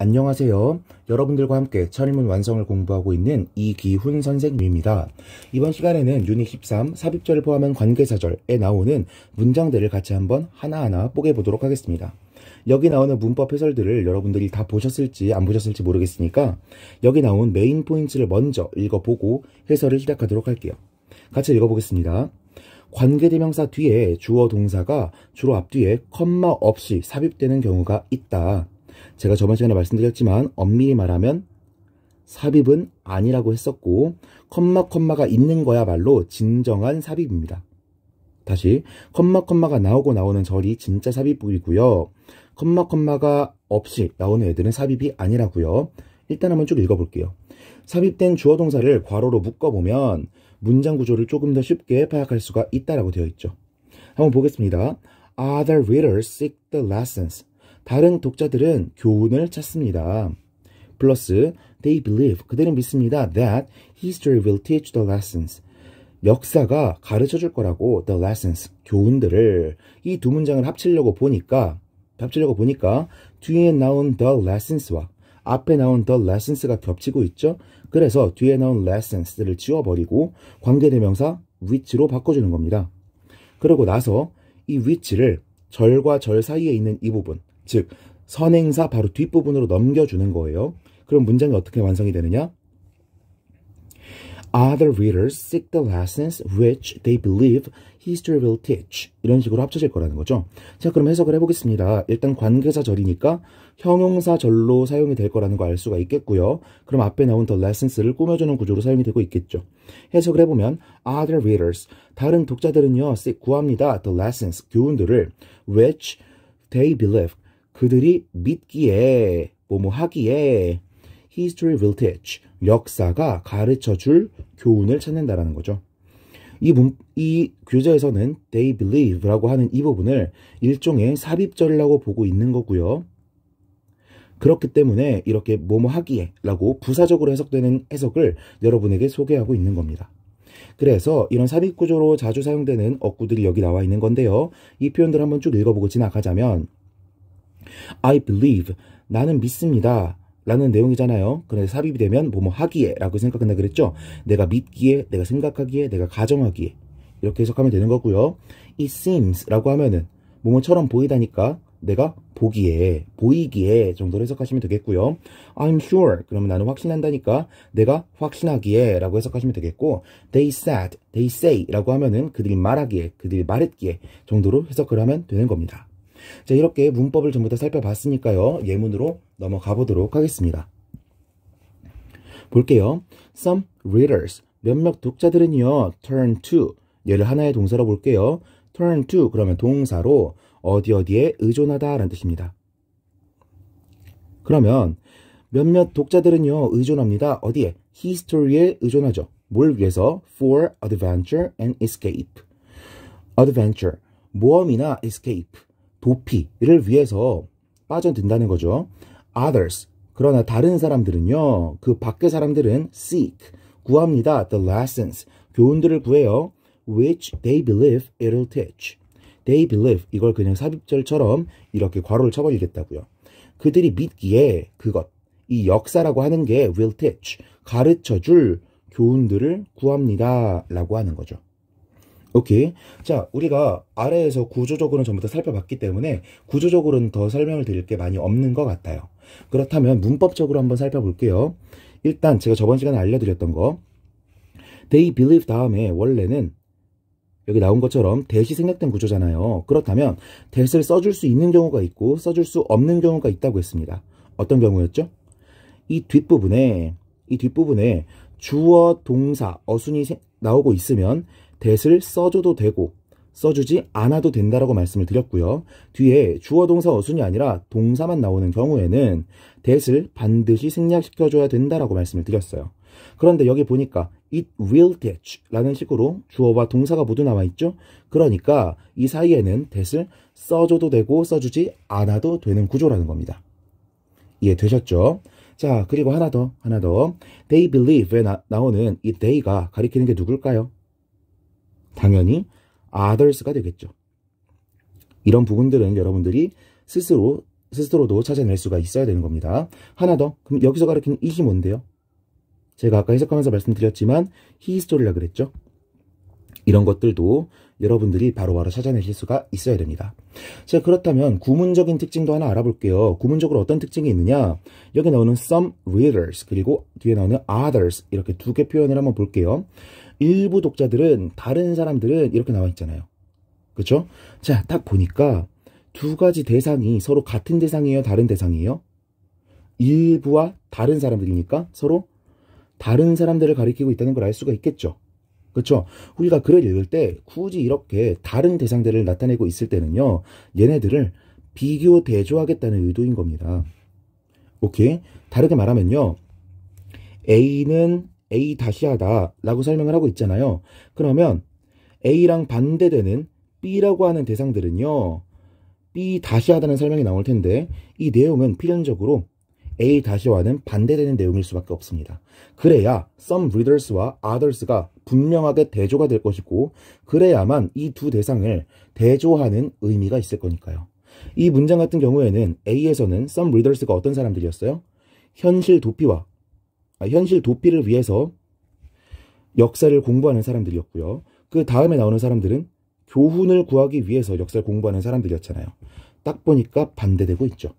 안녕하세요. 여러분들과 함께 철문 완성을 공부하고 있는 이기훈 선생님입니다. 이번 시간에는 유닛 13 삽입절을 포함한 관계사절에 나오는 문장들을 같이 한번 하나하나 뽀개 보도록 하겠습니다. 여기 나오는 문법 해설들을 여러분들이 다 보셨을지 안 보셨을지 모르겠으니까 여기 나온 메인 포인트를 먼저 읽어보고 해설을 시작하도록 할게요. 같이 읽어보겠습니다. 관계대명사 뒤에 주어 동사가 주로 앞뒤에 컴마 없이 삽입되는 경우가 있다. 제가 저번 시간에 말씀드렸지만 엄밀히 말하면 삽입은 아니라고 했었고 컴마 컴마가 있는 거야말로 진정한 삽입입니다. 다시 컴마 컴마가 나오고 나오는 절이 진짜 삽입이고요. 컴마 컴마가 없이 나오는 애들은 삽입이 아니라고요. 일단 한번 쭉 읽어볼게요. 삽입된 주어 동사를 괄호로 묶어보면 문장 구조를 조금 더 쉽게 파악할 수가 있다라고 되어 있죠. 한번 보겠습니다. Other readers seek the lessons. 다른 독자들은 교훈을 찾습니다. 플러스 they believe 그들은 믿습니다 that history will teach the lessons 역사가 가르쳐 줄 거라고 the lessons 교훈들을 이 두 문장을 합치려고 보니까 합치려고 보니까 뒤에 나온 the lessons와 앞에 나온 the lessons가 겹치고 있죠. 그래서 뒤에 나온 lessons를 지워버리고 관계대명사 which로 바꿔주는 겁니다. 그러고 나서 이 which를 절과 절 사이에 있는 이 부분 즉 선행사 바로 뒷부분으로 넘겨주는 거예요. 그럼 문장이 어떻게 완성이 되느냐? Other readers seek the lessons which they believe history will teach. 이런 식으로 합쳐질 거라는 거죠. 자, 그럼 해석을 해보겠습니다. 일단 관계사절이니까 형용사절로 사용이 될 거라는 거 알 수가 있겠고요. 그럼 앞에 나온 the lessons를 꾸며주는 구조로 사용이 되고 있겠죠. 해석을 해보면 other readers, 다른 독자들은요, seek, 구합니다. the lessons, 교훈들을 which they believe, 그들이 믿기에 뭐뭐 하기에 history will teach 역사가 가르쳐 줄 교훈을 찾는다라는 거죠. 이, 문, 이 교재에서는 they believe라고 하는 이 부분을 일종의 삽입절이라고 보고 있는 거고요. 그렇기 때문에 이렇게 뭐뭐 하기에 라고 부사적으로 해석되는 해석을 여러분에게 소개하고 있는 겁니다. 그래서 이런 삽입구조로 자주 사용되는 어구들이 여기 나와 있는 건데요. 이 표현들 한번 쭉 읽어보고 지나가자면 I believe 나는 믿습니다. 라는 내용이잖아요. 그런데 삽입이 되면 뭐뭐 하기에 라고 생각한다 그랬죠. 내가 믿기에, 내가 생각하기에, 내가 가정하기에 이렇게 해석하면 되는 거고요. It seems 라고 하면은 뭐뭐처럼 보이다니까 내가 보기에, 보이기에 정도로 해석하시면 되겠고요. I'm sure. 그러면 나는 확신한다니까 내가 확신하기에 라고 해석하시면 되겠고 They said, they say 라고 하면은 그들이 말하기에, 그들이 말했기에 정도로 해석을 하면 되는 겁니다. 자, 이렇게 문법을 전부 다 살펴봤으니까요. 예문으로 넘어가 보도록 하겠습니다. 볼게요. Some readers, 몇몇 독자들은요. turn to, 얘를 하나의 동사로 볼게요. turn to 그러면 동사로 어디 어디에 의존하다 라는 뜻입니다. 그러면 몇몇 독자들은요. 의존합니다. 어디에? h i s t o r y 에 의존하죠. 뭘 위해서? for adventure and escape. adventure, 모험이나 escape. 도피를 위해서 빠져든다는 거죠. Others 그러나 다른 사람들은요. 그 밖의 사람들은 seek 구합니다. The lessons 교훈들을 구해요. Which they believe it'll teach. They believe 이걸 그냥 삽입절처럼 이렇게 괄호를 쳐버리겠다고요. 그들이 믿기에 그것 이 역사라고 하는 게 will teach 가르쳐줄 교훈들을 구합니다라고 하는 거죠. 오케이. 자, 우리가 아래에서 구조적으로는 전부 다 살펴봤기 때문에 구조적으로는 더 설명을 드릴 게 많이 없는 것 같아요. 그렇다면 문법적으로 한번 살펴볼게요. 일단 제가 저번 시간에 알려드렸던 거 they believe 다음에 원래는 여기 나온 것처럼 대시 생략된 구조잖아요. 그렇다면 대시를 써줄 수 있는 경우가 있고 써줄 수 없는 경우가 있다고 했습니다. 어떤 경우였죠? 이 뒷부분에 이 뒷부분에 주어 동사 어순이 나오고 있으면 대을 써줘도 되고 써주지 않아도 된다라고 말씀을 드렸고요. 뒤에 주어 동사 어순이 아니라 동사만 나오는 경우에는 대을 반드시 생략시켜줘야 된다라고 말씀을 드렸어요. 그런데 여기 보니까 it will attach 라는 식으로 주어와 동사가 모두 나와 있죠. 그러니까 이 사이에는 대을 써줘도 되고 써주지 않아도 되는 구조라는 겁니다. 이해되셨죠? 자, 그리고 하나 더, 하나 더. They believe 에 나, 나오는 이 they가 가리키는 게 누굴까요? 당연히 others가 되겠죠. 이런 부분들은 여러분들이 스스로 스스로도 찾아낼 수가 있어야 되는 겁니다. 하나 더. 그럼 여기서 가르치는 이히 뭔데요? 제가 아까 해석하면서 말씀드렸지만 he is 히스토리라 그랬죠. 이런 것들도 여러분들이 바로바로 바로 찾아내실 수가 있어야 됩니다. 자, 그렇다면 구문적인 특징도 하나 알아볼게요. 구문적으로 어떤 특징이 있느냐? 여기 나오는 some readers 그리고 뒤에 나오는 others 이렇게 두 개 표현을 한번 볼게요. 일부 독자들은 다른 사람들은 이렇게 나와 있잖아요. 그렇죠? 자, 딱 보니까 두 가지 대상이 서로 같은 대상이에요, 다른 대상이에요? 일부와 다른 사람들이니까 서로 다른 사람들을 가리키고 있다는 걸 알 수가 있겠죠. 그렇죠? 우리가 글을 읽을 때 굳이 이렇게 다른 대상들을 나타내고 있을 때는요. 얘네들을 비교 대조하겠다는 의도인 겁니다. 오케이. 다르게 말하면요. A는 A 다시 하다라고 설명을 하고 있잖아요. 그러면 A랑 반대되는 B라고 하는 대상들은요. B 다시 하다는 설명이 나올 텐데 이 내용은 필연적으로 A 다시와는 반대되는 내용일 수밖에 없습니다. 그래야 some readers와 others가 분명하게 대조가 될 것이고 그래야만 이 두 대상을 대조하는 의미가 있을 거니까요. 이 문장 같은 경우에는 A에서는 some readers가 어떤 사람들이었어요? 현실 도피와 아, 현실 도피를 위해서 역사를 공부하는 사람들이었고요. 그 다음에 나오는 사람들은 교훈을 구하기 위해서 역사를 공부하는 사람들이었잖아요. 딱 보니까 반대되고 있죠.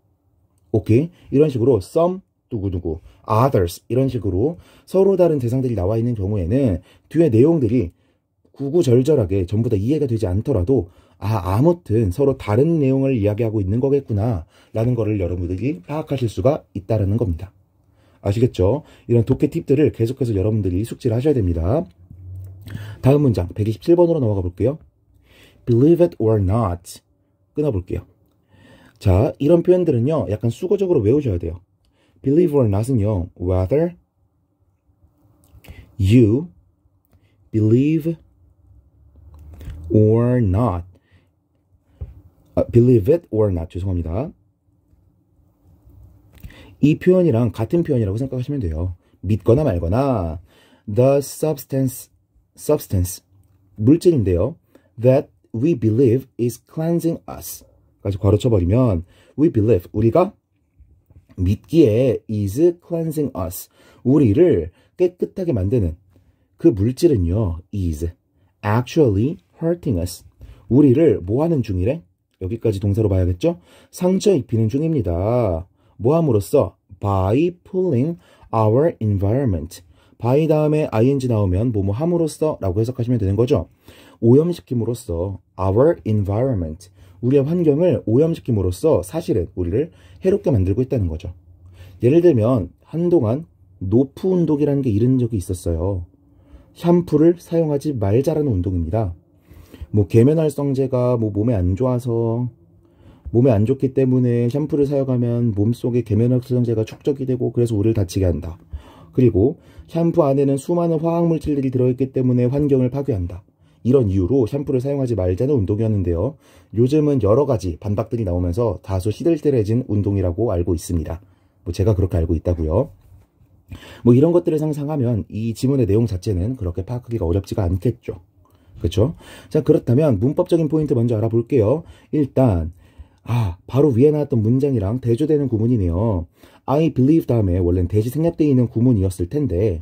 오케이? 이런 식으로 some 누구누구, others 이런 식으로 서로 다른 대상들이 나와 있는 경우에는 뒤에 내용들이 구구절절하게 전부 다 이해가 되지 않더라도 아 아무튼 서로 다른 내용을 이야기하고 있는 거겠구나 라는 거를 여러분들이 파악하실 수가 있다라는 겁니다. 아시겠죠? 이런 독해 팁들을 계속해서 여러분들이 숙지를 하셔야 됩니다. 다음 문장 127번으로 넘어가 볼게요. Believe it or not. 끊어볼게요. 자, 이런 표현들은요, 약간 수거적으로 외우셔야 돼요. Believe or not은요, whether you believe or not. 아, believe it or not. 죄송합니다. 이 표현이랑 같은 표현이라고 생각하시면 돼요. 믿거나 말거나 the substance substance 물질인데요. that we believe is cleansing us 까지 괄호 쳐버리면 we believe 우리가 믿기에 is cleansing us 우리를 깨끗하게 만드는 그 물질은요 is actually hurting us 우리를 뭐하는 중이래? 여기까지 동사로 봐야겠죠? 상처 입히는 중입니다. 뭐함으로써 by pulling our environment by 다음에 ing 나오면 뭐뭐 함으로써 라고 해석하시면 되는 거죠. 오염시킴으로써 our environment 우리의 환경을 오염시킴으로써 사실은 우리를 해롭게 만들고 있다는 거죠. 예를 들면 한동안 노프 운동이라는 게이런 적이 있었어요. 샴푸를 사용하지 말자라는 운동입니다. 뭐 계면활성제가 뭐 몸에 안 좋아서 몸에 안 좋기 때문에 샴푸를 사용하면 몸속에 계면활성제가 축적이 되고 그래서 우리를 다치게 한다. 그리고 샴푸 안에는 수많은 화학물질들이 들어있기 때문에 환경을 파괴한다. 이런 이유로 샴푸를 사용하지 말자는 운동이었는데요. 요즘은 여러 가지 반박들이 나오면서 다소 시들시들해진 운동이라고 알고 있습니다. 뭐 제가 그렇게 알고 있다고요. 뭐 이런 것들을 상상하면 이 지문의 내용 자체는 그렇게 파악하기가 어렵지가 않겠죠. 그렇죠? 자, 그렇다면 문법적인 포인트 먼저 알아볼게요. 일단 아, 바로 위에 나왔던 문장이랑 대조되는 구문이네요. I believe 다음에 원래는 대지 생략되어 있는 구문이었을 텐데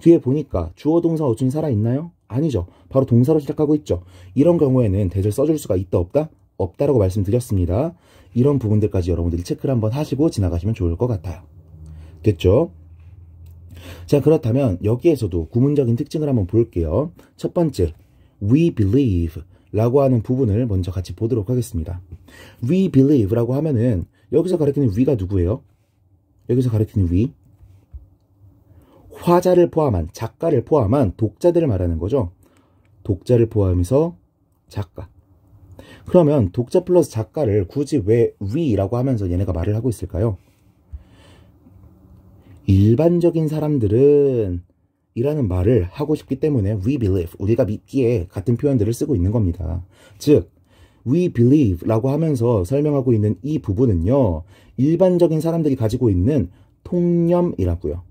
뒤에 보니까 주어 동사 어순 살아있나요? 아니죠. 바로 동사로 시작하고 있죠. 이런 경우에는 대를 써줄 수가 있다 없다? 없다라고 말씀드렸습니다. 이런 부분들까지 여러분들이 체크를 한번 하시고 지나가시면 좋을 것 같아요. 됐죠? 자 그렇다면 여기에서도 구문적인 특징을 한번 볼게요. 첫 번째, we believe 라고 하는 부분을 먼저 같이 보도록 하겠습니다. We believe라고 하면은 여기서 가르치는 we가 누구예요? 여기서 가르치는 we 화자를 포함한 작가를 포함한 독자들을 말하는 거죠. 독자를 포함해서 작가. 그러면 독자 플러스 작가를 굳이 왜 we라고 하면서 얘네가 말을 하고 있을까요? 일반적인 사람들은 이라는 말을 하고 싶기 때문에 we believe, 우리가 믿기에 같은 표현들을 쓰고 있는 겁니다. 즉, we believe 라고 하면서 설명하고 있는 이 부분은요, 일반적인 사람들이 가지고 있는 통념이라고요.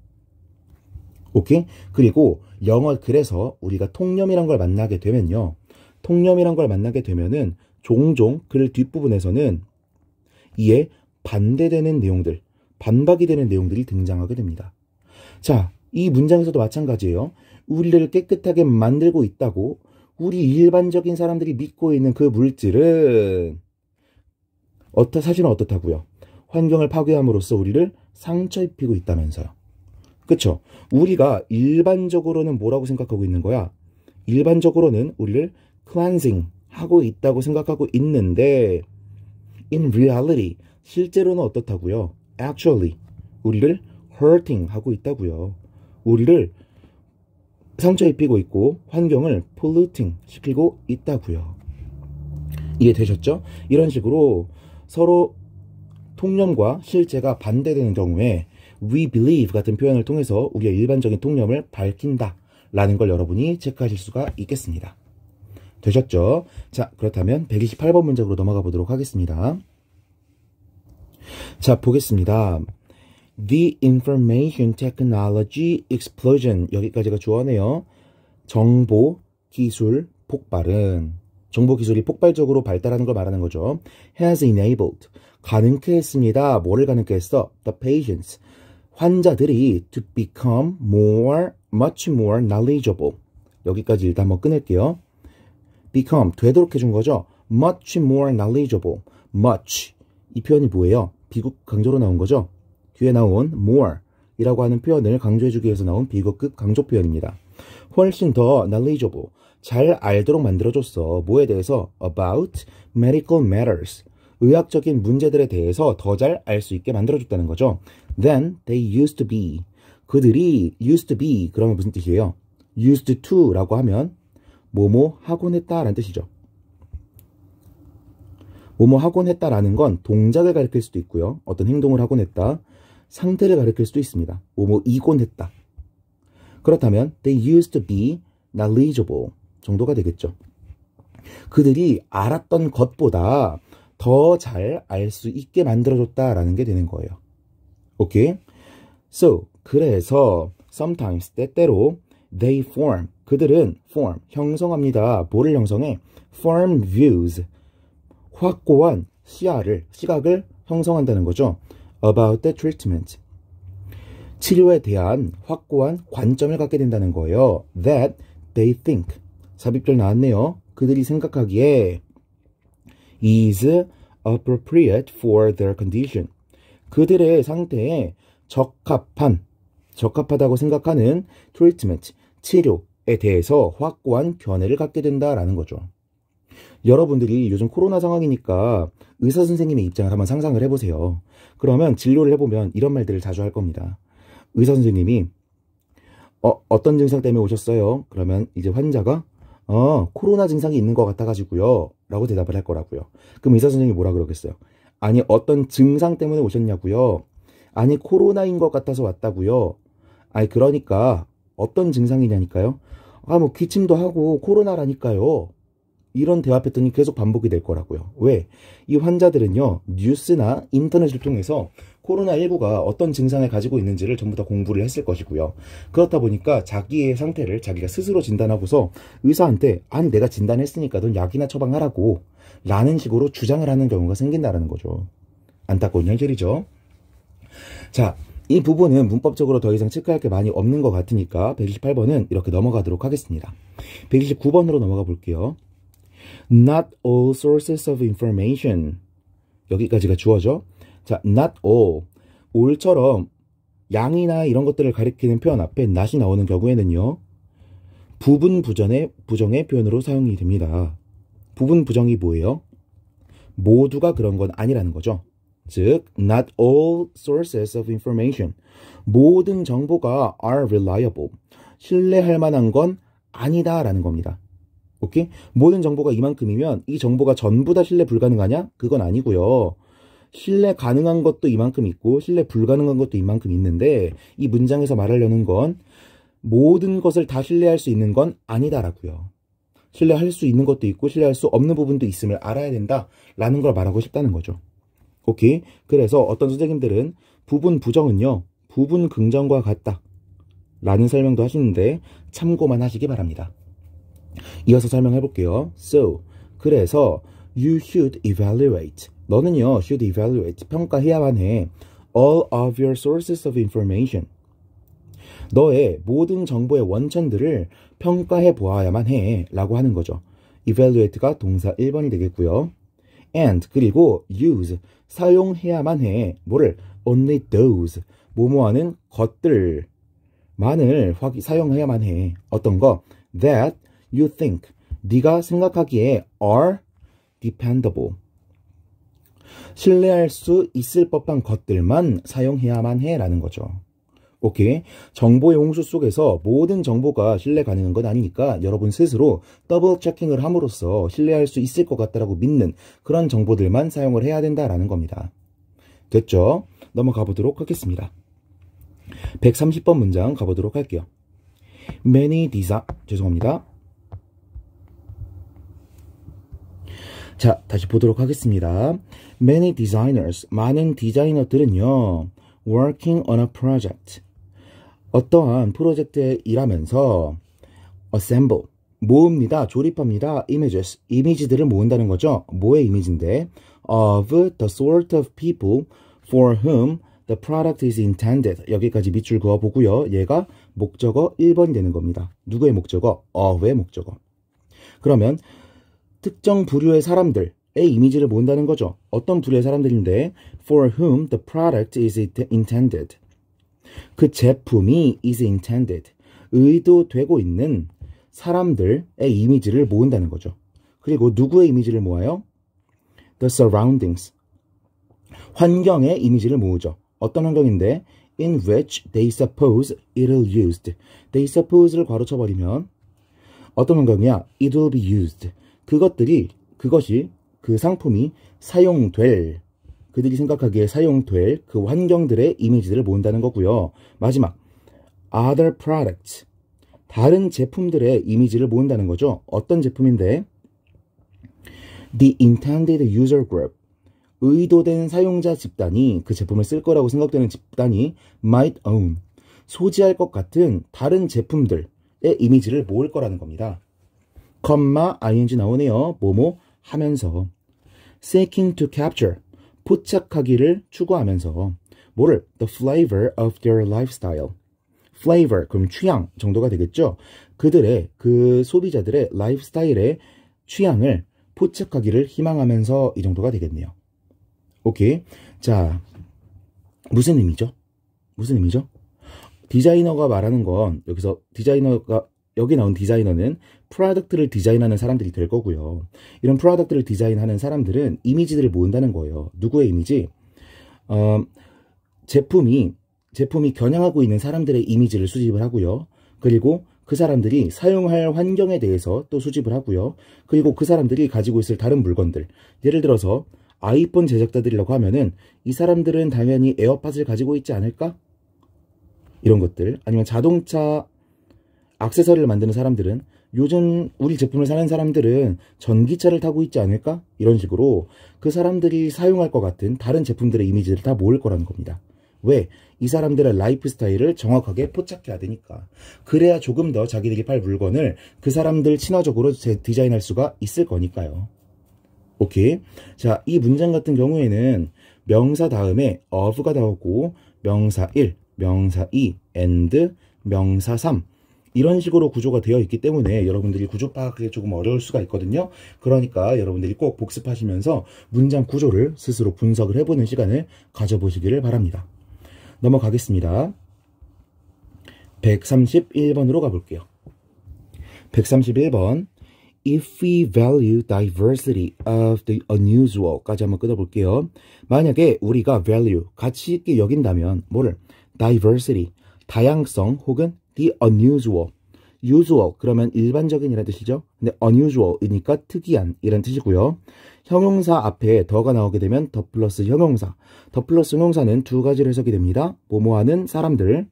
오케이? 그리고 영어, 그래서 우리가 통념이란 걸 만나게 되면요. 통념이란 걸 만나게 되면은 종종 글 그 뒷부분에서는 이에 반대되는 내용들, 반박이 되는 내용들이 등장하게 됩니다. 자, 이 문장에서도 마찬가지예요. 우리를 깨끗하게 만들고 있다고 우리 일반적인 사람들이 믿고 있는 그 물질은 어떠 사실은 어떻다고요? 환경을 파괴함으로써 우리를 상처 입히고 있다면서요. 그쵸? 우리가 일반적으로는 뭐라고 생각하고 있는 거야? 일반적으로는 우리를 클란징 하고 있다고 생각하고 있는데 in reality 실제로는 어떻다고요? actually 우리를 hurting 하고 있다고요. 우리를 상처 입히고 있고 환경을 폴루팅 시키고 있다고요. 이해되셨죠? 이런 식으로 서로 통념과 실제가 반대되는 경우에 we believe 같은 표현을 통해서 우리의 일반적인 통념을 밝힌다 라는 걸 여러분이 체크하실 수가 있겠습니다. 되셨죠? 자, 그렇다면 128번 문제로 넘어가 보도록 하겠습니다. 자, 보겠습니다. The Information Technology Explosion 여기까지가 주어네요. 정보 기술 폭발은 정보 기술이 폭발적으로 발달하는 걸 말하는 거죠. has enabled 가능케 했습니다. 뭐를 가능케 했어? the patients 환자들이 to become more much more knowledgeable 여기까지 일단 한번 끊을게요. become 되도록 해준 거죠. much more knowledgeable much 이 표현이 뭐예요? 비국 강조로 나온 거죠. 뒤에 나온 more 이라고 하는 표현을 강조해주기 위해서 나온 비교급 강조 표현입니다. 훨씬 더 knowledgeable, 잘 알도록 만들어줬어. 뭐에 대해서? about medical matters. 의학적인 문제들에 대해서 더 잘 알 수 있게 만들어줬다는 거죠. Then they used to be. 그들이 used to be. 그러면 무슨 뜻이에요? used to 라고 하면 뭐뭐 하곤 했다 라는 뜻이죠. 뭐뭐 하곤 했다라는 건 동작을 가리킬 수도 있고요. 어떤 행동을 하곤 했다. 상태를 가리킬 수도 있습니다. 뭐뭐 이곤 했다. 그렇다면 they used to be knowledgeable 정도가 되겠죠. 그들이 알았던 것보다 더 잘 알 수 있게 만들어줬다라는 게 되는 거예요. 오케이? So, 그래서 sometimes 때때로 they form 그들은 form 형성합니다. 뭐를 형성해? form views 확고한 시야를 시각을 형성한다는 거죠. about the treatment. 치료에 대한 확고한 관점을 갖게 된다는 거예요. That they think. 삽입절 나왔네요. 그들이 생각하기에 is appropriate for their condition. 그들의 상태에 적합한, 적합하다고 생각하는 treatment, 치료에 대해서 확고한 견해를 갖게 된다라는 거죠. 여러분들이 요즘 코로나 상황이니까 의사 선생님의 입장을 한번 상상을 해보세요. 그러면 진료를 해보면 이런 말들을 자주 할 겁니다. 의사 선생님이 어, 어떤 증상 때문에 오셨어요? 그러면 이제 환자가 어, 코로나 증상이 있는 것 같아가지고요. 라고 대답을 할 거라고요. 그럼 의사 선생님이 뭐라 그러겠어요? 아니, 어떤 증상 때문에 오셨냐고요? 아니, 코로나인 것 같아서 왔다고요? 아니, 그러니까 어떤 증상이냐니까요? 아, 뭐 기침도 하고 코로나라니까요. 이런 대화 패턴이 계속 반복이 될 거라고요. 왜? 이 환자들은요, 뉴스나 인터넷을 통해서 코로나19가 어떤 증상을 가지고 있는지를 전부 다 공부를 했을 것이고요. 그렇다 보니까 자기의 상태를 자기가 스스로 진단하고서 의사한테, 아니, 내가 진단했으니까 넌 약이나 처방하라고. 라는 식으로 주장을 하는 경우가 생긴다라는 거죠. 안타까운 현실이죠. 자, 이 부분은 문법적으로 더 이상 체크할 게 많이 없는 것 같으니까 128번은 이렇게 넘어가도록 하겠습니다. 129번으로 넘어가 볼게요. not all sources of information. 여기까지가 주어죠. 자, not all. all처럼 양이나 이런 것들을 가리키는 표현 앞에 not이 나오는 경우에는요. 부분 부전의 부정의 표현으로 사용이 됩니다. 부분 부정이 뭐예요? 모두가 그런 건 아니라는 거죠. 즉, not all sources of information. 모든 정보가 are reliable. 신뢰할 만한 건 아니다라는 겁니다. 오케이? 모든 정보가 이만큼이면 이 정보가 전부 다 신뢰 불가능하냐? 그건 아니고요. 신뢰 가능한 것도 이만큼 있고 신뢰 불가능한 것도 이만큼 있는데 이 문장에서 말하려는 건 모든 것을 다 신뢰할 수 있는 건 아니다라고요. 신뢰할 수 있는 것도 있고 신뢰할 수 없는 부분도 있음을 알아야 된다라는 걸 말하고 싶다는 거죠. 오케이? 그래서 어떤 선생님들은 부분 부정은요. 부분 긍정과 같다. 라는 설명도 하시는데 참고만 하시기 바랍니다. 이어서 설명해 볼게요. So, 그래서 you should evaluate. 너는요, should evaluate. 평가해야만 해. all of your sources of information. 너의 모든 정보의 원천들을 평가해 보아야만 해. 라고 하는 거죠. evaluate가 동사 1번이 되겠고요. and 그리고 use 사용해야만 해. 뭐를? only those 뭐뭐하는 것들만을 사용해야만 해. 어떤 거? that you think 네가 생각하기에 are dependable 신뢰할 수 있을 법한 것들만 사용해야만 해라는 거죠. 오케이. 정보의 홍수 속에서 모든 정보가 신뢰 가능한 건 아니니까 여러분 스스로 더블 체킹을 함으로써 신뢰할 수 있을 것 같다라고 믿는 그런 정보들만 사용을 해야 된다라는 겁니다. 됐죠? 넘어가 보도록 하겠습니다. 130번 문장 가보도록 할게요. Many design 죄송합니다. 자, 다시 보도록 하겠습니다. Many designers, 많은 디자이너들은요. working on a project, 어떠한 프로젝트에 일하면서 assemble, 모읍니다, 조립합니다, images, 이미지들을 모은다는 거죠. 뭐의 이미지인데? of the sort of people for whom the product is intended. 여기까지 밑줄 그어보고요. 얘가 목적어 1번이 되는 겁니다. 누구의 목적어? of의 목적어. 그러면 특정 부류의 사람들의 이미지를 본다는 거죠. 어떤 부류의 사람들인데 for whom the product is intended. 그 제품이 is intended. 의도되고 있는 사람들의 이미지를 모은다는 거죠. 그리고 누구의 이미지를 모아요? The surroundings. 환경의 이미지를 모으죠. 어떤 환경인데? In which they suppose it'll used. They suppose를 괄호 쳐버리면 어떤 환경이야? It will be used. 그것들이 그것이 그 상품이 사용될 그들이 생각하기에 사용될 그 환경들의 이미지들을 모은다는 거고요. 마지막 other products 다른 제품들의 이미지를 모은다는 거죠. 어떤 제품인데 the intended user group 의도된 사용자 집단이 그 제품을 쓸 거라고 생각되는 집단이 might own 소지할 것 같은 다른 제품들의 이미지를 모을 거라는 겁니다. comma ing 나오네요. 뭐뭐 하면서 seeking to capture 포착하기를 추구하면서 뭐를 the flavor of their lifestyle flavor 그럼 취향 정도가 되겠죠. 그들의 그 소비자들의 라이프스타일의 취향을 포착하기를 희망하면서 이 정도가 되겠네요. 오케이. 자, 무슨 의미죠? 무슨 의미죠? 디자이너가 말하는 건 여기서 디자이너가 여기 나온 디자이너는 프로덕트를 디자인하는 사람들이 될 거고요. 이런 프로덕트를 디자인하는 사람들은 이미지들을 모은다는 거예요. 누구의 이미지? 어, 제품이 제품이 겨냥하고 있는 사람들의 이미지를 수집을 하고요. 그리고 그 사람들이 사용할 환경에 대해서 또 수집을 하고요. 그리고 그 사람들이 가지고 있을 다른 물건들. 예를 들어서 아이폰 제작자들이라고 하면은 이 사람들은 당연히 에어팟을 가지고 있지 않을까? 이런 것들. 아니면 자동차 악세서리를 만드는 사람들은 요즘 우리 제품을 사는 사람들은 전기차를 타고 있지 않을까? 이런 식으로 그 사람들이 사용할 것 같은 다른 제품들의 이미지를 다 모을 거라는 겁니다. 왜? 이 사람들의 라이프 스타일을 정확하게 포착해야 되니까. 그래야 조금 더 자기들이 팔 물건을 그 사람들 친화적으로 디자인할 수가 있을 거니까요. 오케이. 자, 이 문장 같은 경우에는 명사 다음에 of가 나오고 명사 1, 명사 2, and 명사 3 이런 식으로 구조가 되어 있기 때문에 여러분들이 구조 파악하기 조금 어려울 수가 있거든요. 그러니까 여러분들이 꼭 복습하시면서 문장 구조를 스스로 분석을 해보는 시간을 가져보시기를 바랍니다. 넘어가겠습니다. 131번으로 가볼게요. 131번 If we value diversity of the unusual까지 한번 끊어볼게요. 만약에 우리가 value 가치 있게 여긴다면 뭐를 diversity 다양성 혹은 the unusual. usual 그러면 일반적인이라는 뜻이죠. 근데 unusual이니까 특이한 이런 뜻이고요. 형용사 앞에 더가 나오게 되면 더 플러스 형용사. 더 플러스 형용사는 두 가지로 해석이 됩니다. 모모하는 사람들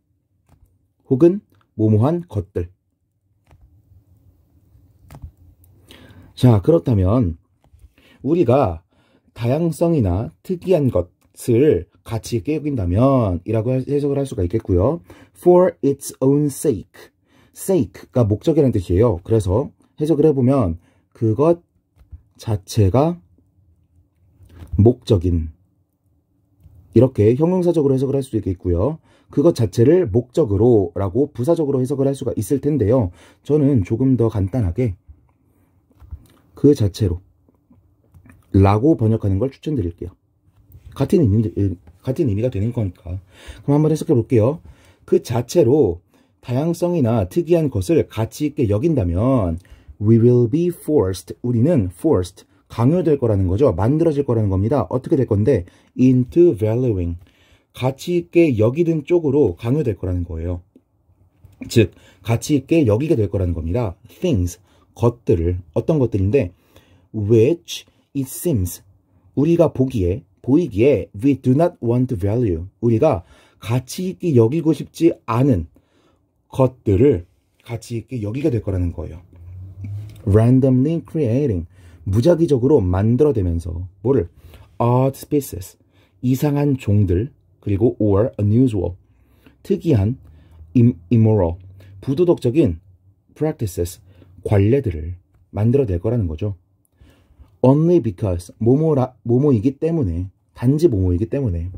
혹은 모모한 것들. 자, 그렇다면 우리가 다양성이나 특이한 것을 같이 깨긴다면 이라고 해석을 할 수가 있겠고요. for its own sake. sake가 목적이라는 뜻이에요. 그래서 해석을 해보면 그것 자체가 목적인 이렇게 형용사적으로 해석을 할 수도 있겠고요. 그것 자체를 목적으로 라고 부사적으로 해석을 할 수가 있을 텐데요. 저는 조금 더 간단하게 그 자체로 라고 번역하는 걸 추천드릴게요. 같은 의미, 같은 의미가 되는 거니까. 그럼 한번 해석해 볼게요. 그 자체로 다양성이나 특이한 것을 가치 있게 여긴다면 we will be forced 우리는 forced 강요될 거라는 거죠. 만들어질 거라는 겁니다. 어떻게 될 건데 into valuing 가치 있게 여기는 쪽으로 강요될 거라는 거예요. 즉 가치 있게 여기게 될 거라는 겁니다. things 것들을 어떤 것들인데 which it seems 우리가 보기에 보이기에 we do not want to value 우리가 가치 있게 여기고 싶지 않은 것들을 가치 있게 여기게 될 거라는 거예요. randomly creating 무작위적으로 만들어내면서 뭐를 odd species 이상한 종들 그리고 or unusual 특이한 immoral 부도덕적인 practices 관례들을 만들어낼 거라는 거죠. only because 모모라, 모모이기 때문에 단지 모모이기 때문에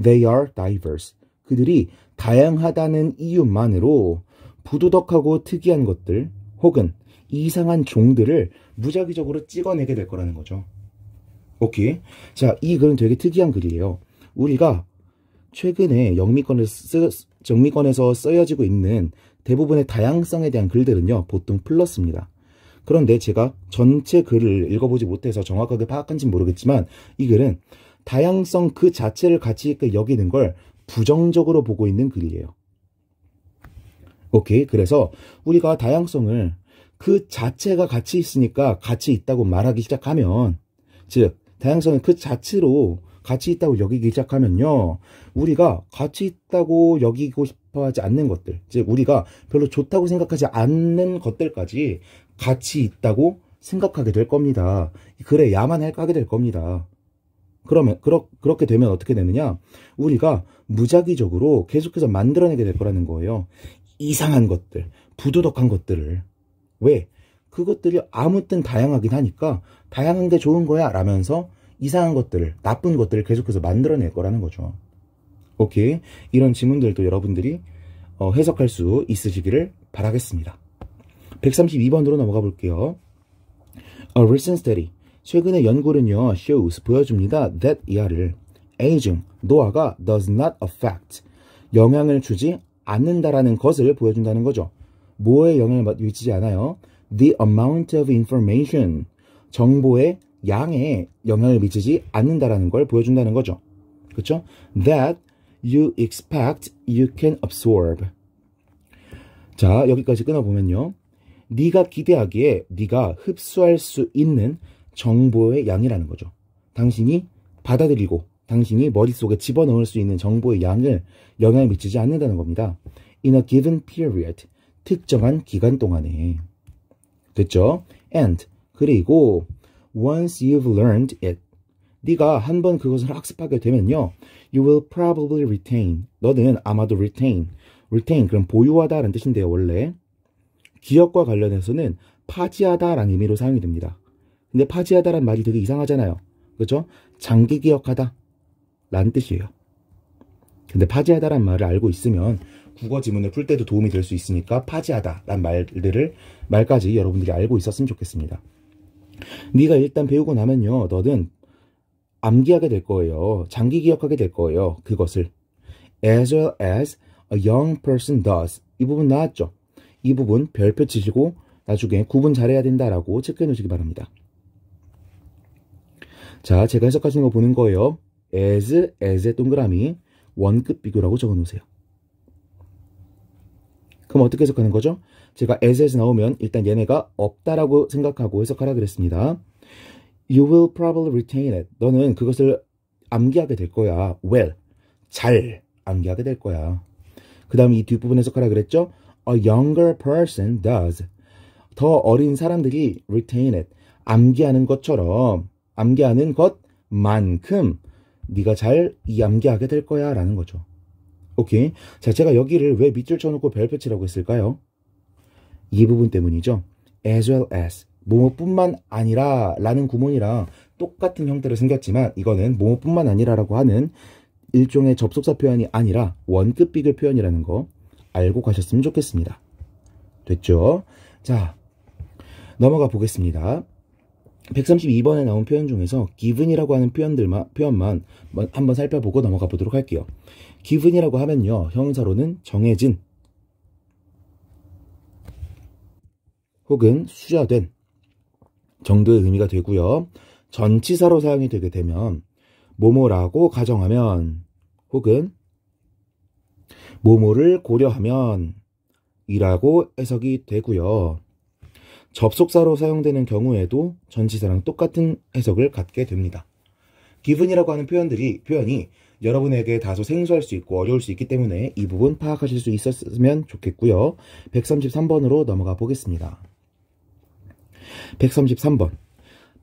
they are diverse 그들이 다양하다는 이유만으로 부도덕하고 특이한 것들 혹은 이상한 종들을 무작위적으로 찍어내게 될 거라는 거죠. 오케이. 자, 이 글은 되게 특이한 글이에요. 우리가 최근에 영미권에서, 쓰, 영미권에서 쓰여지고 있는 대부분의 다양성에 대한 글들은요, 보통 플러스입니다. 그런데 제가 전체 글을 읽어보지 못해서 정확하게 파악한지 모르겠지만 이 글은 다양성 그 자체를 가치 있게 여기는 걸 부정적으로 보고 있는 글이에요. 오케이. 그래서 우리가 다양성을 그 자체가 가치 있으니까 가치 있다고 말하기 시작하면 즉 다양성은 그 자체로 가치 있다고 여기기 시작하면요. 우리가 가치 있다고 여기고 싶어 하지 않는 것들, 즉 우리가 별로 좋다고 생각하지 않는 것들까지 가치 있다고 생각하게 될 겁니다. 그래야만 하게 될 겁니다. 그러면 그러, 그렇게 되면 어떻게 되느냐? 우리가 무작위적으로 계속해서 만들어내게 될 거라는 거예요. 이상한 것들, 부도덕한 것들을 왜? 그것들이 아무튼 다양하긴 하니까 다양한 게 좋은 거야 라면서 이상한 것들을 나쁜 것들을 계속해서 만들어낼 거라는 거죠. 오케이 이런 질문들도 여러분들이 어, 해석할 수 있으시기를 바라겠습니다. 132번으로 넘어가 볼게요. A recent study. 최근의 연구는요, shows, 보여줍니다. that 이하를 ageing, 노화가 does not affect, 영향을 주지 않는다라는 것을 보여준다는 거죠. 뭐에 영향을 미치지 않아요? The amount of information, 정보의 양에 영향을 미치지 않는다라는 걸 보여준다는 거죠. 그렇죠? That you expect you can absorb. 자, 여기까지 끊어보면요. 네가 기대하기에 네가 흡수할 수 있는 정보의 양이라는 거죠. 당신이 받아들이고 당신이 머릿속에 집어넣을 수 있는 정보의 양을 영향을 미치지 않는다는 겁니다. In a given period, 특정한 기간 동안에. 됐죠? And, 그리고 once you've learned it, 네가 한 번 그것을 학습하게 되면요. You will probably retain. 너는 아마도 retain. retain, 그럼 보유하다라는 뜻인데요, 원래. 기업과 관련해서는 파지하다라는 의미로 사용이 됩니다. 근데 파지하다라는 말이 되게 이상하잖아요. 그렇죠? 장기 기억하다 라는 뜻이에요. 근데 파지하다라는 말을 알고 있으면 국어 지문을 풀 때도 도움이 될 수 있으니까 파지하다라는 말들을 말까지 여러분들이 알고 있었으면 좋겠습니다. 네가 일단 배우고 나면요. 너는 암기하게 될 거예요. 장기 기억하게 될 거예요. 그것을 as well as a young person does 이 부분 나왔죠. 이 부분 별표 치시고 나중에 구분 잘해야 된다라고 체크해 놓으시기 바랍니다. 자, 제가 해석하시는 거 보는 거예요. as, as의 동그라미, 원급 비교라고 적어 놓으세요. 그럼 어떻게 해석하는 거죠? 제가 as에서 나오면 일단 얘네가 없다라고 생각하고 해석하라 그랬습니다. You will probably retain it. 너는 그것을 암기하게 될 거야. well. 잘 암기하게 될 거야. 그 다음에 이 뒷부분 해석하라 그랬죠? a younger person does. 더 어린 사람들이 retain it. 암기하는 것처럼 암기하는 것만큼 네가 잘이 암기하게 될 거야 라는 거죠. 오케이. 자, 제가 여기를 왜 밑줄 쳐놓고 별표치라고 했을까요? 이 부분 때문이죠. as well as 뭐뭐뿐만 아니라 라는 구문이랑 똑같은 형태로 생겼지만 이거는 뭐뭐뿐만 아니라라고 하는 일종의 접속사 표현이 아니라 원급 비교 표현이라는 거. 알고 가셨으면 좋겠습니다. 됐죠? 자, 넘어가 보겠습니다. 132번에 나온 표현 중에서 기분이라고 하는 표현들만, 표현만 한번 살펴보고 넘어가 보도록 할게요. 기분이라고 하면요. 형사로는 정해진 혹은 수여된 정도의 의미가 되고요. 전치사로 사용이 되게 되면 뭐뭐라고 가정하면 혹은 모모를 고려하면 이라고 해석이 되고요. 접속사로 사용되는 경우에도 전치사랑 똑같은 해석을 갖게 됩니다. 기분이라고 하는 표현들이 표현이 여러분에게 다소 생소할 수 있고 어려울 수 있기 때문에 이 부분 파악하실 수 있었으면 좋겠고요. 133번으로 넘어가 보겠습니다. 133번.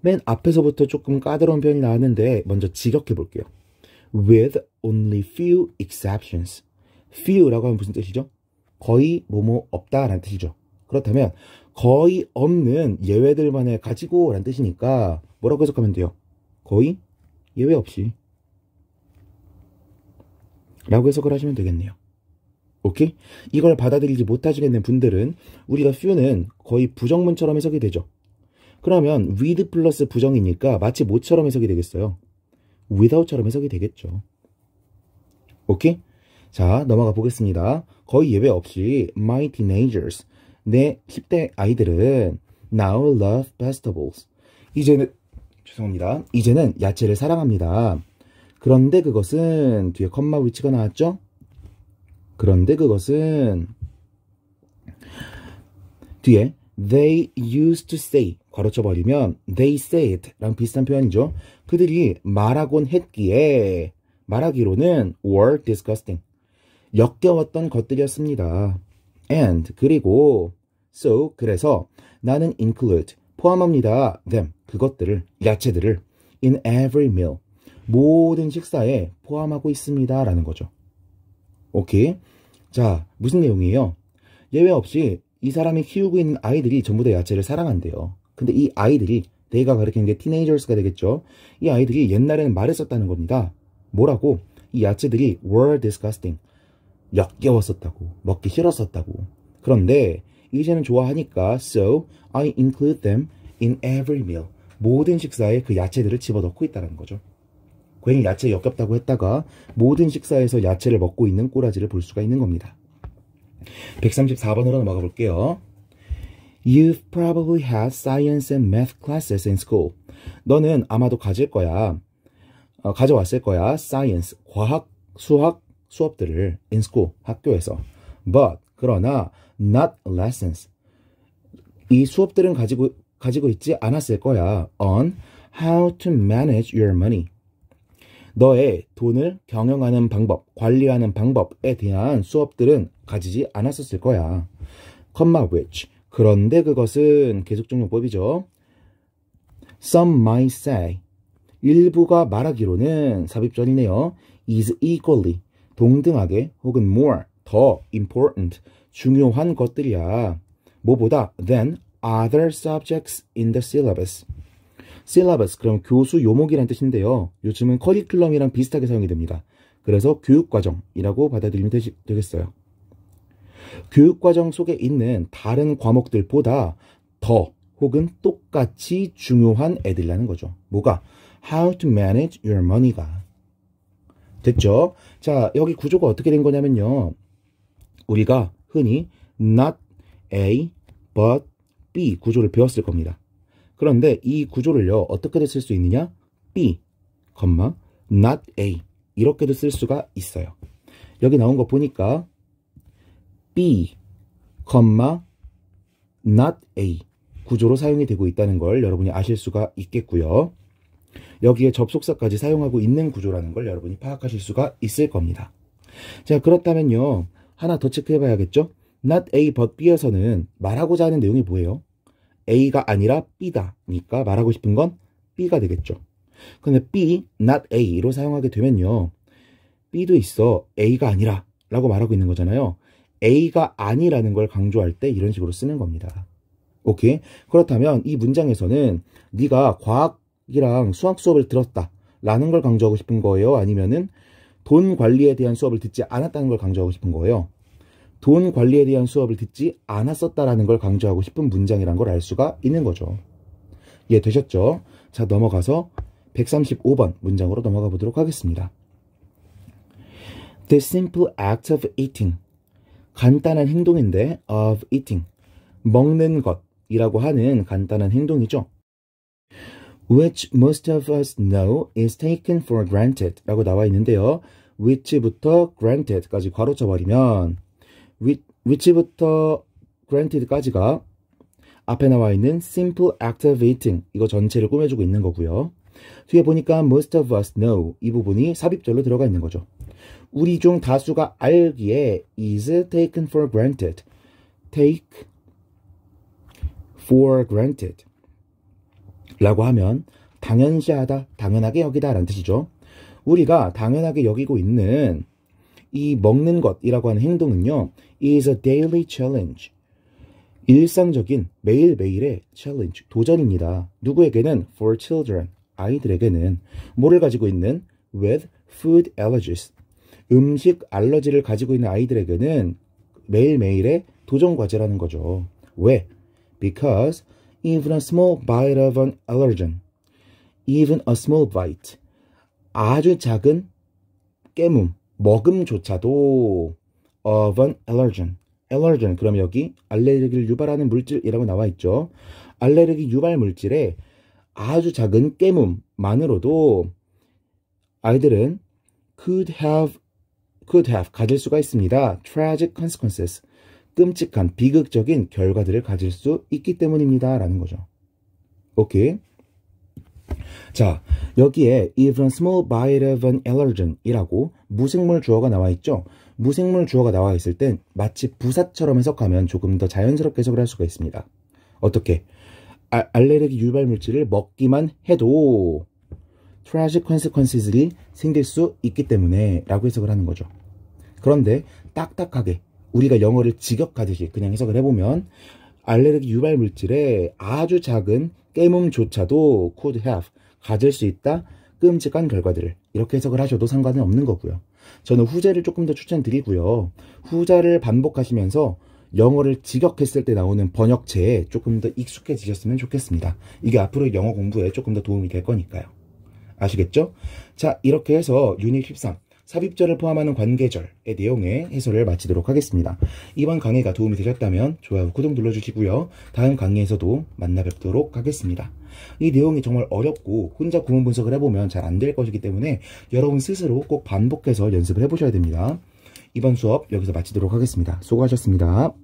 맨 앞에서부터 조금 까다로운 표현이 나왔는데 먼저 직역해 볼게요. With only few exceptions. feel라고 하면 무슨 뜻이죠? 거의 뭐뭐 없다라는 뜻이죠. 그렇다면 거의 없는 예외들만을 가지고 라는 뜻이니까 뭐라고 해석하면 돼요? 거의 예외 없이 라고 해석을 하시면 되겠네요. 오케이? 이걸 받아들이지 못하시겠는 분들은 우리가 few는 거의 부정문처럼 해석이 되죠. 그러면 with 플러스 부정이니까 마치 못처럼 해석이 되겠어요. without처럼 해석이 되겠죠. 오케이? 자, 넘어가 보겠습니다. 거의 예외 없이 my teenagers, 내 10대 아이들은 now love vegetables. 이제는 죄송합니다. 이제는 야채를 사랑합니다. 그런데 그것은 뒤에 컴마 위치가 나왔죠? 그런데 그것은 뒤에 they used to say 가로쳐 버리면 they said랑 비슷한 표현이죠. 그들이 말하곤 했기에 말하기로는 were disgusting 역겨웠던 것들이었습니다. And 그리고 so 그래서 나는 include 포함합니다. them 그것들을 야채들을 in every meal 모든 식사에 포함하고 있습니다. 라는 거죠. 오케이. 자, 무슨 내용이에요? 예외 없이 이 사람이 키우고 있는 아이들이 전부 다 야채를 사랑한대요. 근데 이 아이들이 내가 가르치는 게 t e e n a g e r s 가 되겠죠. 이 아이들이 옛날에는 말했었다는 겁니다. 뭐라고? 이 야채들이 were disgusting. 역겨웠었다고 먹기 싫었었다고 그런데 이제는 좋아하니까 so I include them in every meal 모든 식사에 그 야채들을 집어넣고 있다는 거죠 괜히 야채 역겹다고 했다가 모든 식사에서 야채를 먹고 있는 꼬라지를 볼 수가 있는 겁니다 134번으로 넘어가 볼게요 You've probably had science and math classes in school 너는 아마도 가질 거야 어, 가져왔을 거야 science 과학 수학 수업들을 in school 학교에서 but 그러나 not lessons 이 수업들은 가지고 가지고 있지 않았을 거야 on how to manage your money 너의 돈을 경영하는 방법, 관리하는 방법에 대한 수업들은 가지지 않았었을 거야. comma which 그런데 그것은 계속적용법이죠. Some might say 일부가 말하기로는 삽입전이네요 is equally 동등하게 혹은 more 더 important 중요한 것들이야. 뭐보다 than other subjects in the syllabus. syllabus 그럼 교수 요목이란 뜻인데요. 요즘은 커리큘럼이랑 비슷하게 사용이 됩니다. 그래서 교육과정이라고 받아들이면 되시, 되겠어요. 교육과정 속에 있는 다른 과목들보다 더 혹은 똑같이 중요한 애들이라는 거죠. 뭐가? How to manage your money가 됐죠? 자, 여기 구조가 어떻게 된 거냐면요. 우리가 흔히 not A, but B 구조를 배웠을 겁니다. 그런데 이 구조를요, 어떻게도 쓸수 있느냐? B, not A. 이렇게도 쓸 수가 있어요. 여기 나온 거 보니까 B, not A 구조로 사용이 되고 있다는 걸 여러분이 아실 수가 있겠고요. 여기에 접속사까지 사용하고 있는 구조라는 걸 여러분이 파악하실 수가 있을 겁니다. 자, 그렇다면요. 하나 더 체크해 봐야겠죠? not A but B에서는 말하고자 하는 내용이 뭐예요? A가 아니라 B다. 그러니까 말하고 싶은 건 B가 되겠죠. 근데 B, not A로 사용하게 되면요. B도 있어. A가 아니라 라고 말하고 있는 거잖아요. A가 아니라는 걸 강조할 때 이런 식으로 쓰는 겁니다. 오케이? 그렇다면 이 문장에서는 네가 과학 이랑 수학 수업을 들었다 라는 걸 강조하고 싶은 거예요? 아니면은 돈 관리에 대한 수업을 듣지 않았다는 걸 강조하고 싶은 거예요? 돈 관리에 대한 수업을 듣지 않았었다라는 걸 강조하고 싶은 문장이란 걸 알 수가 있는 거죠. 이해 되셨죠? 자, 넘어가서 135번 문장으로 넘어가 보도록 하겠습니다. The simple act of eating. 간단한 행동인데 of eating. 먹는 것이라고 하는 간단한 행동이죠. which most of us know is taken for granted 라고 나와 있는데요. which부터 granted까지 괄호 쳐버리면 which부터 granted까지가 앞에 나와 있는 simple activating 이거 전체를 꾸며주고 있는 거고요. 뒤에 보니까 most of us know 이 부분이 삽입절로 들어가 있는 거죠. 우리 중 다수가 알기에 is taken for granted take for granted 라고 하면 당연시하다, 당연하게 여기다 라는 뜻이죠. 우리가 당연하게 여기고 있는 이 먹는 것이라고 하는 행동은요. is a daily challenge. 일상적인 매일매일의 challenge, 도전입니다. 누구에게는 for children, 아이들에게는 뭐를 가지고 있는 with food allergies. 음식 알러지를 가지고 있는 아이들에게는 매일매일의 도전 과제라는 거죠. 왜? because even a small bite of an allergen, even a small bite. 아주 작은 깨물, 먹음조차도 of an allergen. allergen, 그럼 여기 알레르기를 유발하는 물질이라고 나와 있죠. 알레르기 유발 물질의 아주 작은 깨물만으로도 아이들은 could have, could have, 가질 수가 있습니다. tragic consequences. 끔찍한 비극적인 결과들을 가질 수 있기 때문입니다. 라는 거죠. 오케이. 자, 여기에 even small bite of an allergen 이라고 무생물 주어가 나와 있죠. 무생물 주어가 나와 있을 땐 마치 부사처럼 해석하면 조금 더 자연스럽게 해석을 할 수가 있습니다. 어떻게? 아, 알레르기 유발 물질을 먹기만 해도 tragic consequences이 생길 수 있기 때문에 라고 해석을 하는 거죠. 그런데 딱딱하게 우리가 영어를 직역하듯이 그냥 해석을 해보면 알레르기 유발 물질의 아주 작은 깨음조차도 could have 가질 수 있다 끔찍한 결과들을 이렇게 해석을 하셔도 상관은 없는 거고요. 저는 후제를 조금 더 추천드리고요. 후자를 반복하시면서 영어를 직역했을 때 나오는 번역체에 조금 더 익숙해지셨으면 좋겠습니다. 이게 앞으로 영어 공부에 조금 더 도움이 될 거니까요. 아시겠죠? 자, 이렇게 해서 유닛 13 삽입절을 포함하는 관계절의 내용의 해설을 마치도록 하겠습니다. 이번 강의가 도움이 되셨다면 좋아요, 구독 눌러주시고요. 다음 강의에서도 만나 뵙도록 하겠습니다. 이 내용이 정말 어렵고 혼자 구문 분석을 해보면 잘 안 될 것이기 때문에 여러분 스스로 꼭 반복해서 연습을 해보셔야 됩니다. 이번 수업 여기서 마치도록 하겠습니다. 수고하셨습니다.